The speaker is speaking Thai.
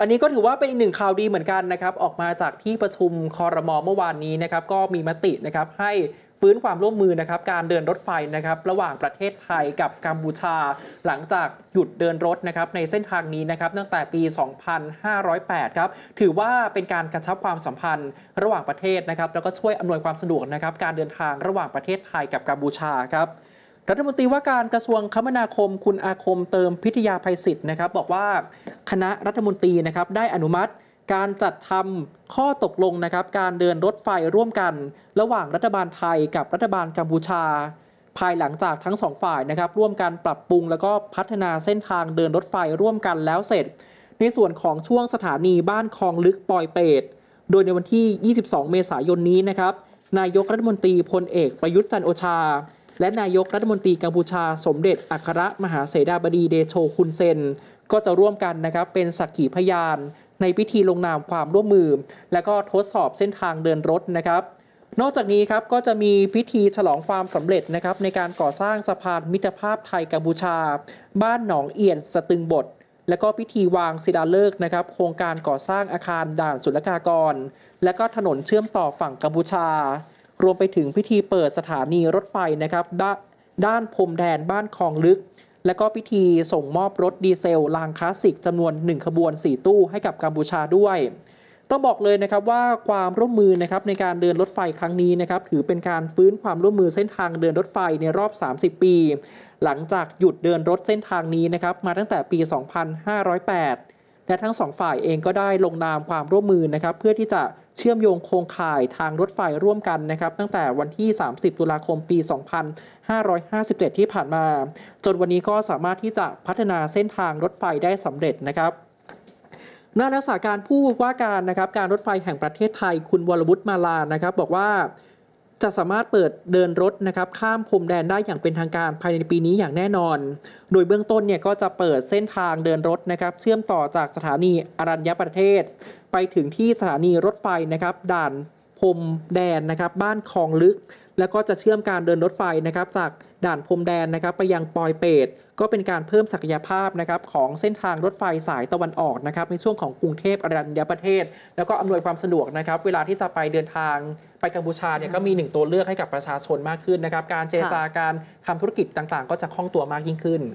อันนี้ก็ถือว่าเป็นอีกหนึ่งข่าวดีเหมือนกันนะครับออกมาจากที่ประชุมคอรมอเมื่อวานนี้นะครับก็มีมตินะครับให้ฟื้นความร่วมมือนะครับการเดินรถไฟนะครับระหว่างประเทศไทยกับกัมพูชา หลังจากหยุดเดินรถนะครับในเส้นทางนี้นะครับตั้งแต่ปี 2508ครับถือว่าเป็นการกระชับความสัมพันธ์ ระหว่างประเทศนะครับแล้วก็ช่วยอำนวยความสะดวกนะครับการเดินทางระหว่างประเทศไทยกับกัมพูชาครับรัฐมนตรีว่าการกระทรวงคมนาคม คุณอาคมเติมพิทยาภัยศิษย์นะครับบอกว่าคณะรัฐมนตรีนะครับได้อนุมัติการจัดทำข้อตกลงนะครับการเดินรถไฟร่วมกัน ระหว่างรัฐบาลไทยกับรัฐบาลกัมพูชา ภายหลังจากทั้งสองฝ่ายนะครับ ร่วมกันปรับปรุงแล้วก็พัฒนาเส้นทางเดินรถไฟร่วมกันแล้วเสร็จ ในส่วนของช่วงสถานีบ้านคลองลึกปอยเปตโดยในวันที่ 22 เมษายนนี้นะครับนายกรัฐมนตรีพลเอกประยุทธ์จันโอชาและนายกรัฐมนตรีกัมพูชาสมเด็จอัครมหาเสดาบดีเดโชคุนเซน ก็จะร่วมกันนะครับเป็นสักขีพยาน ในพิธีลงนามความร่วมมือ และก็ทดสอบเส้นทางเดินรถนะครับ นอกจากนี้ครับก็จะมีพิธีฉลองความสำเร็จนะครับในการก่อสร้างสะพานมิตรภาพไทยกัมพูชา บ้านหนองเอียนสตึงบท และก็พิธีวางศิลาฤกษ์นะครับ โครงการก่อสร้างอาคารด่านศุลกากร และก็ถนนเชื่อมต่อฝั่งกัมพูชารวมไปถึงพิธีเปิดสถานีรถไฟนะครับดด้านพรมแดนบ้านคลองลึก และก็พิธีส่งมอบรถดีเซลลางคลาสสิกจำนวน 1 ขบวน 4 ตู้ให้กับกัมพูชาด้วย ต้องบอกเลยนะครับว่าความร่วมมือนะครับในการเดินรถไฟครั้งนี้นะครับถือเป็นการฟื้นความร่วมมือเส้นทางเดินรถไฟในรอบ 30 ปี หลังจากหยุดเดินรถเส้นทางนี้นะครับมาตั้งแต่ปี 2508และทั้งสองฝ่ายเองก็ได้ลงนามความร่วมมือนะครับเพื่อที่จะเชื่อมโยงโครงข่ายทางรถไฟร่วมกันนะครับ ตั้งแต่วันที่ 30 ตุลาคมปี 2557 ที่ผ่านมา จนวันนี้ก็สามารถที่จะพัฒนาเส้นทางรถไฟได้สำเร็จนะครับนายรักษาการผู้ว่าการนะครับการรถไฟแห่งประเทศไทยคุณวรวุฒิมาลานะครับ บอกว่าจะสามารถเปิดเดินรถนะครับข้ามพรมแดนได้อย่างเป็นทางการภายในปีนี้อย่างแน่นอน โดยเบื้องต้นเนี่ยก็จะเปิดเส้นทางเดินรถนะครับเชื่อมต่อจากสถานีอรัญญประเทศ ไปถึงที่สถานีรถไฟนะครับด่านพรมแดนนะครับบ้านคลองลึกแล้วก็จะเชื่อมการเดินรถไฟนะครับจากด่านพรมแดนนะครับ ไปยังปอยเปต ก็เป็นการเพิ่มศักยภาพนะครับของเส้นทางรถไฟสายตะวันออกนะครับในช่วงของกรุงเทพอรัญญประเทศ แล้วก็อำนวยความสะดวกนะครับเวลาที่จะไปเดินทางไปกัมพูชาเนี่ยก็มีหนึ่งตัวเลือกให้กับประชาชนมากขึ้นนะครับการเจรจาการทำธุรกิจต่างๆ ก็จะคล่องตัวมากยิ่งขึ้น